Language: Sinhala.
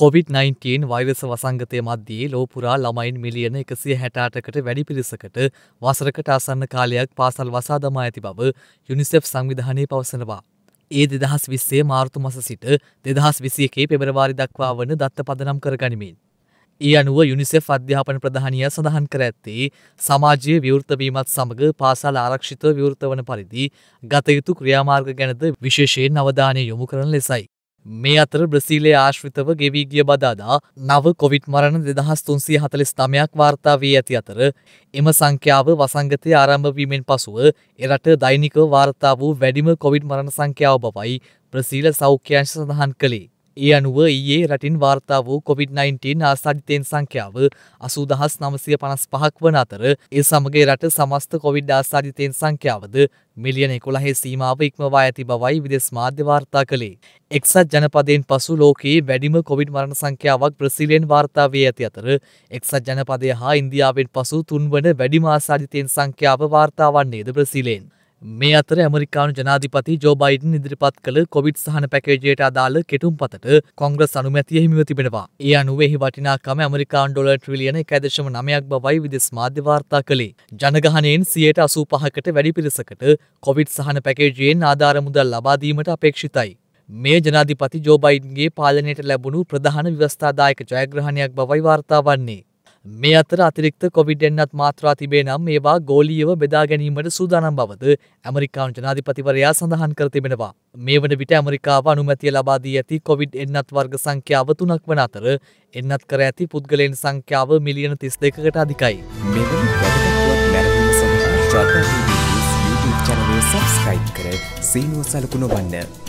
කොවිD-19 වෛරස වසංගතය මධ්‍යයේ ලෝපුරා ළමයින් මිලියන එකසිය හැටාටකට වැඩි පිරිසකට වසරකට අසන්න කාලයක් පාසල් වසා දමා ඇති බව යුනිසෙෆ් සංවිධානය පවසනවා. ඒ දෙදහස් විස්සේ මාර්තු මස සිට දෙදහස් විසිය එකේ පෙබරවාරි දක්වා වන දත්ත පදනම් කරගනිමින්. ඒ අනුව යුනිසෙෆ් අධ්‍යාපන ප්‍රධානය සඳහන් කර ඇත්තේ සමාජයේ විවෘතවීමත් සමඟ පාසල් ආරක්ෂිත විවෘත වන පරිදි ගතයුතු ක්‍රියාමාර්ග ගැනද විශේෂයෙන් අවධානය යොමු කරන ලෙසයි. මේ අතර බ්‍රසීලේ ආශ්විතව ගෙවී ගිය බදාදා නව කොවිට් මරණ දෙදහස් තුන්සිය හතලිස් තමයක් වාර්තා වී ඇති අතර එම සංඛ්‍යාව වසංගතය ආරම්භවීමෙන් පසුව එරට දෛනික වාර්තා වූ වැඩිම කොවිඩ් මරණ සංඛ්‍යාව බවයි ප්‍රසීල සෞඛ්‍යංශ සඳහන් කළේ ඒ අනුව ඊයේ රටින් වාර්තා වූ COොVID-19 ආසාධිතයෙන් සංඛ්‍යාව අසූදහස් නමසය පනස් පහක් වන අතර ඒ සමගේ රට සමස්ත කොවිඩ් ආසාධිතයෙන් සංඛ්‍යාවද මිලියන එකොළහේ සීමාව ඉක්මවා ඇති බවයි විදෙස් මාධ්‍ය වාර්තා කළේ. එක්සත් ජනපදයෙන් පසු ලෝකයේ වැඩිම කොවිඩ් මරණ සංඛ්‍යාවක් බ්‍රසිලයෙන් වාර්තා වී ඇති අතර එක්සත් ජනපදය හා ඉන්දියාවෙන් පසු තුන්වන වැඩිම ආසාධිතයෙන් සංඛ්‍යාව වාර්තා වන්නේද බ්‍රසිලෙන්. මේ අතර ඇමරිකානු ජනාධිපති ජෝබයිඩන් ඉදිරිපත් කළ කොවිඩ් සහන පැකේජයට අදාළ කෙටුම් පතට කොංග්‍රස් අනුමැතිය හිමිව තිබෙනවා. ඒ අනුවෙහි වටිනාකම ඇමරිකාන් ඩොල ට්‍රිලියන එකදශම නමයක් බවයි විදෙස් මාධ්‍යවාර්තා කළේ. ජනගහනයෙන් සියයට අසූ පහකට වැඩි පිරිසකට කොවිඩ් සහන පැකේජයෙන් ආධාර මුදල් ලබාදීමට අපේක්ෂිතයි. මේ ජනාධිපති ජෝබයින්ගේ පාලනයට ලැබුණු ප්‍රධාන ව්‍යවස්ථාදායක ජයග්‍රහණයක් බවයි වාර්තා වන්නේ. මේ අතර අතිරික්ත කොවිඩ්ඩෙන්න්නත් මාත්‍රා තිබේ නම් ඒවා ගෝලියව බෙදා ගැනීමට සූදානම් බවද ඇමරිකානු ජනාධිපතිවරයා සඳහන් කර තිබෙනවා. මේ වන විට ඇමරිකාව අනුමැතිය ලබාදී ඇති කොවිඩ් එන්නත් වර්ග සංඛ්‍යාව තුනක් වන අතර එන්නත් කර ඇති පුද්ගලයෙන් සංඛ්‍යාව මිලියන තිස් දෙකට අධිකයි. සබස්ක්‍රයිබ් කර සීනුව සලකුණ වන්න.